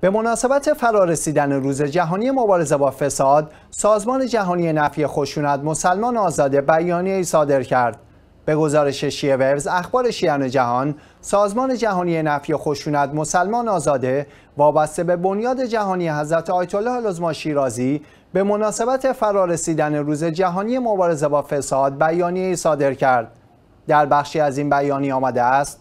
به مناسبت فرارسیدن روز جهانی مبارزه با فساد، سازمان جهانی نفی خشونت مسلمان آزاده بیانیه‌ای صادر کرد. به گزارش شیعه ورز اخبار شیعان جهان، سازمان جهانی نفی خشونت مسلمان آزاده وابسته به بنیاد جهانی حضرت آیت الله العظما شیرازی به مناسبت فرارسیدن روز جهانی مبارزه با فساد بیانیه‌ای صادر کرد. در بخشی از این بیانیه آمده است: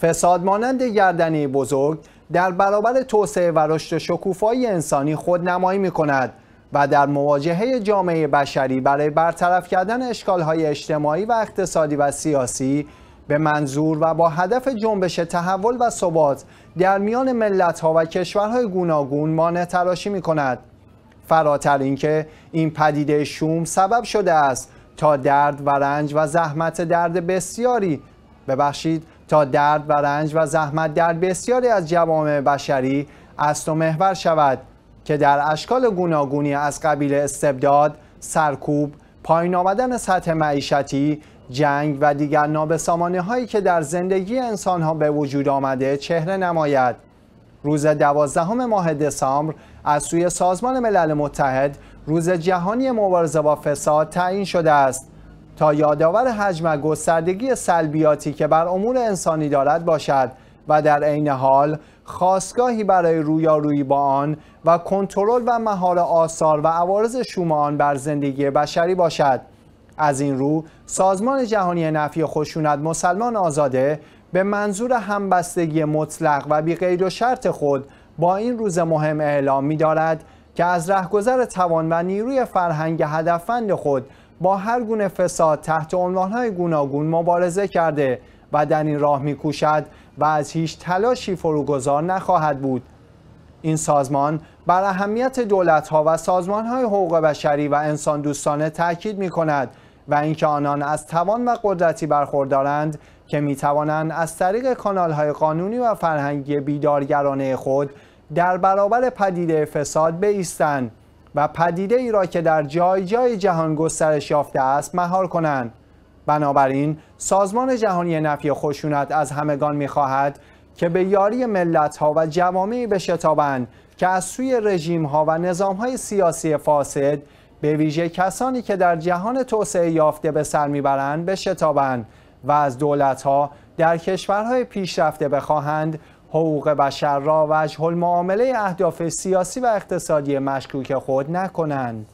فساد مانند گردنی بزرگ در برابر توسعه و رشد شکوفایی انسانی خود نمایی می کند و در مواجهه جامعه بشری برای برطرف کردن اشکالهای اجتماعی و اقتصادی و سیاسی به منظور و با هدف جنبش تحول و ثبات در میان ملتها و کشورهای گوناگون مانع تراشی می کند. فراتر اینکه این پدیده شوم سبب شده است تا درد و رنج و زحمت درد بسیاری ببخشید تا درد و رنج و زحمت در بسیاری از جوامع بشری از تو محور شود که در اشکال گوناگونی از قبیل استبداد، سرکوب، پایین آمدن سطح معیشتی، جنگ و دیگر نابسامانه هایی که در زندگی انسان ها به وجود آمده چهره نماید. روز دوازدهم ماه دسامبر از سوی سازمان ملل متحد روز جهانی مبارزه با فساد تعیین شده است تا یادآور حجم و گستردگی سلبیاتی که بر امور انسانی دارد باشد و در عین حال خواستگاهی برای رویارویی با آن و کنترل و مهار آثار و عوارض شوم آن بر زندگی بشری باشد از این رو سازمان جهانی نفی خشونت مسلمان آزاده به منظور همبستگی مطلق و بی و شرط خود با این روز مهم اعلام می دارد که از رهگذر توان و نیروی فرهنگ هدفند خود با هر گونه فساد تحت عنوانهای گوناگون مبارزه کرده و در این راه میکوشد و از هیچ تلاشی فروگذار نخواهد بود این سازمان بر اهمیت دولت ها و سازمان های حقوق بشری و انسان دوستانه تاکید می و اینکه آنان از توان و قدرتی برخوردارند که می توانند از طریق کانال های قانونی و فرهنگی بیدارگرانه خود در برابر پدیده فساد بیستند و پدیده ای را که در جای جای جهان گسترش یافته است مهار کنند بنابراین سازمان جهانی نفی خشونت از همگان میخواهد که به یاری ملت ها و جوامعی بشتابند که از سوی رژیم ها و نظام های سیاسی فاسد به ویژه کسانی که در جهان توسعه یافته به سر میبرند بشتابند و از دولت ها در کشورهای پیشرفته بخواهند حقوق بشر را وجه المعامله اهداف سیاسی و اقتصادی مشکوک خود نکنند.